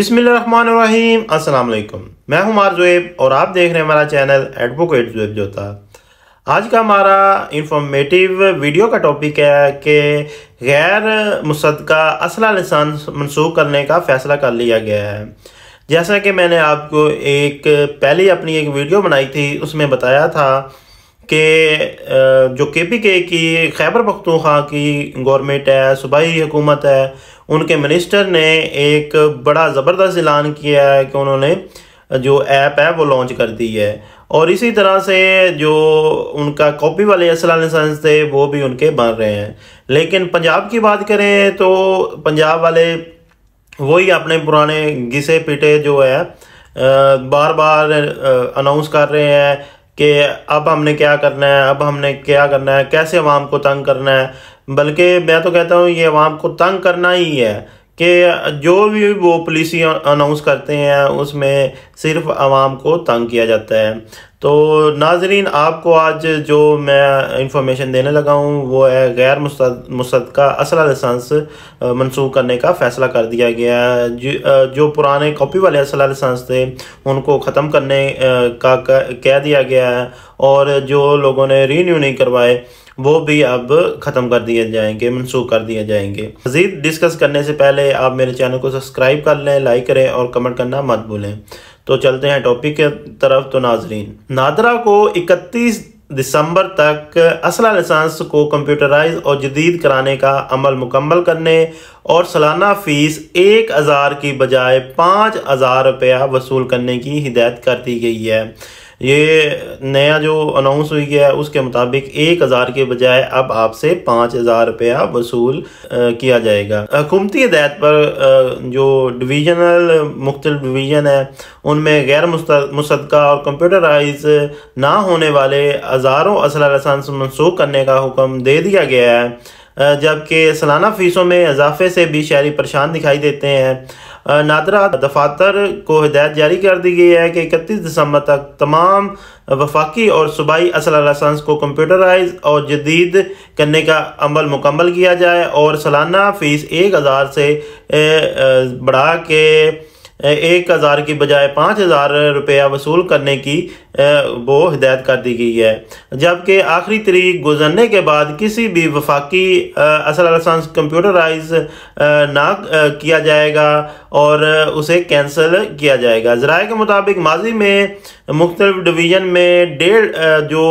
अस्सलाम वालेकुम मैं हूं जुएब और आप देख रहे हैं हमारा चैनल एडवोकेट जुएब जोता आज का हमारा इंफॉर्मेटिव वीडियो का टॉपिक है कि गैर मुसदा असला निशान मनसूख करने का फ़ैसला कर लिया गया है जैसा कि मैंने आपको एक पहली अपनी एक वीडियो बनाई थी उसमें बताया था कि जो के पी के की खैबर पखतूखा की गवर्नमेंट है सूबाई हुकूमत है उनके मिनिस्टर ने एक बड़ा ज़बरदस्त ऐलान किया है कि उन्होंने जो ऐप है वो लॉन्च कर दी है और इसी तरह से जो उनका कॉपी वाले असला लाइसेंस थे वो भी उनके बन रहे हैं लेकिन पंजाब की बात करें तो पंजाब वाले वही अपने पुराने घिसे पिटे जो है बार बार अनाउंस कर रहे हैं कि अब हमने क्या करना है अब हमने क्या करना है कैसे अवाम को तंग करना है बल्कि मैं तो कहता हूँ ये अवाम को तंग करना ही है कि जो भी वो पॉलिसी अनाउंस करते हैं उसमें सिर्फ आवाम को तंग किया जाता है तो नाजरीन आपको आज जो मैं इंफॉर्मेशन देने लगा हूँ वो है गैर मुस्त का असला लसेंस मनसूख करने का फ़ैसला कर दिया गया है जो पुराने कॉपी वाले असला लसेंस थे उनको ख़त्म करने का कह दिया गया है और जो लोगों ने रीन्यू नहीं करवाए वो भी अब ख़त्म कर दिए जाएंगे मनसूख कर दिए जाएंगे मज़ीद डिस्कस करने से पहले आप मेरे चैनल को सब्सक्राइब कर लें लाइक करें और कमेंट करना मत भूलें तो चलते हैं टॉपिक के तरफ तो नाजरीन नादरा को 31 दिसंबर तक असला लाइसेंस को कंप्यूटराइज और जदीद कराने का अमल मुकम्मल करने और सालाना फ़ीस एक हज़ार की बजाय पाँच हज़ार रुपया वसूल करने की हिदायत कर दी गई है ये नया जो अनाउंस हुई गया है उसके मुताबिक एक हज़ार के बजाय अब आपसे पाँच हज़ार रुपया वसूल किया जाएगा हुकूमती हदायत पर जो डिवीजनल मुख्तल डिवीजन है उनमें गैर मुसदा और कंप्यूटराइज ना होने वाले हज़ारों असला लसानस मनसूख करने का हुक्म दे दिया गया है जबकि सालाना फ़ीसों में इजाफे से भी शहरी परेशान दिखाई देते हैं नादरा दफातर को हिदायत जारी कर दी गई है कि इकतीस दिसंबर तक तमाम वफाकी और सूबाई असल लसन्स को कंप्यूटराइज और जदीद करने का अमल मुकम्मल किया जाए और सालाना फ़ीस एक हज़ार से बढ़ा के एक हज़ार की बजाय पाँच हज़ार रुपया वसूल करने की वो हिदायत कर दी गई है जबकि आखिरी तरीक गुजरने के बाद किसी भी वफाकी असल लाइसेंस कंप्यूटराइज ना किया जाएगा और उसे कैंसिल किया जाएगा ज़राए के मुताबिक माजी में मुख्तलिफ डिवीज़न में डेढ़ जो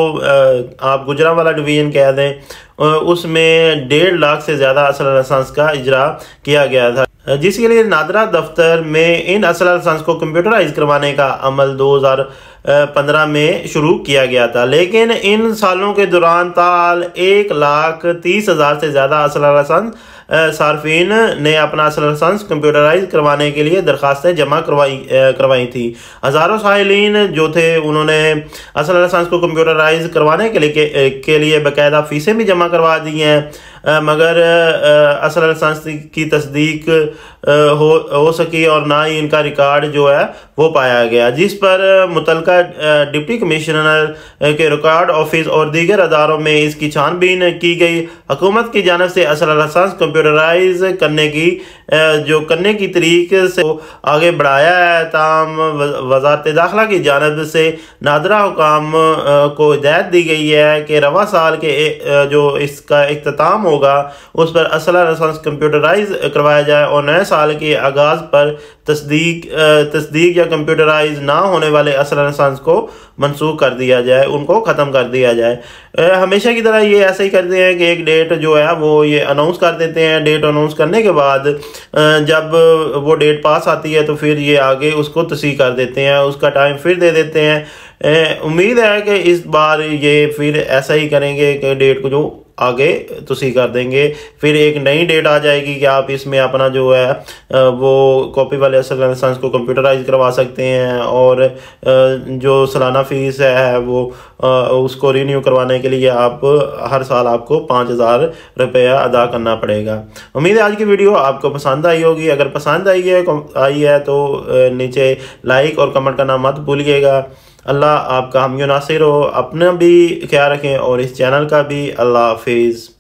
आप गुजरा वाला डिवीज़न कह दें उसमें डेढ़ लाख से ज़्यादा असल लाइसेंस का इजरा किया गया था जिसके लिए नादरा दफ्तर में इन असल लाइसेंस को कंप्यूटराइज करवाने का अमल 2015 में शुरू किया गया था लेकिन इन सालों के दौरान ताल एक लाख तीस हज़ार से ज़्यादा असल लाइसेंस सार्फिन ने अपना असल लाइसेंस कंप्यूटराइज करवाने के लिए दरखास्तें जमा करवाई करवाई थी हज़ारों साहिलीन जो थे उन्होंने असल लाइसेंस को कंप्यूटराइज करवाने के लिए के, के लिए बाकायदा फ़ीसें भी जमा करवा दी हैं मगर असल संस की तस्दीक हो हो सकी और ना ही इनका रिकॉर्ड जो है वो पाया गया जिस पर मुतलका डिप्टी कमिश्नर के रिकॉर्ड ऑफिस और दीगर अदारों में इसकी छानबीन की गई हुकूमत की जानब से असल लाइसेंस कंप्यूटराइज करने की जो करने की तरीक से आगे बढ़ाया है तमाम वजारत दाखिला की जानब से नादरा हुकाम को हिदायत दी गई है कि रवा साल के जो इसका अख्ताम होगा उस पर असला लाइसेंस कंप्यूटराइज करवाया जाए और नए साल के आगाज़ पर तस्दीक तस्दीक या कंप्यूटराइज ना होने वाले असला लसंस को मनसूख कर दिया जाए उनको ख़त्म कर दिया जाए हमेशा की तरह ये ऐसे ही करते हैं कि एक डेट जो है वो ये अनाउंस कर देते हैं डेट अनाउंस करने के बाद जब वो डेट पास आती है तो फिर ये आगे उसको तस्ह कर देते हैं उसका टाइम फिर दे देते हैं उम्मीद है कि इस बार ये फिर ऐसा ही करेंगे कि डेट को जो आगे तुसी कर देंगे फिर एक नई डेट आ जाएगी कि आप इसमें अपना जो है वो कॉपी वाले लाइसेंस को कंप्यूटराइज करवा सकते हैं और जो सालाना फ़ीस है वो उसको रीन्यू करवाने के लिए आप हर साल आपको पाँच हज़ार रुपया अदा करना पड़ेगा उम्मीद है आज की वीडियो आपको पसंद आई होगी अगर पसंद आई है आई है तो नीचे लाइक और कमेंट करना मत भूलिएगा अल्लाह आपका हम नासिर हो अपना भी ख्याल रखें और इस चैनल का भी अल्लाह हाफिज़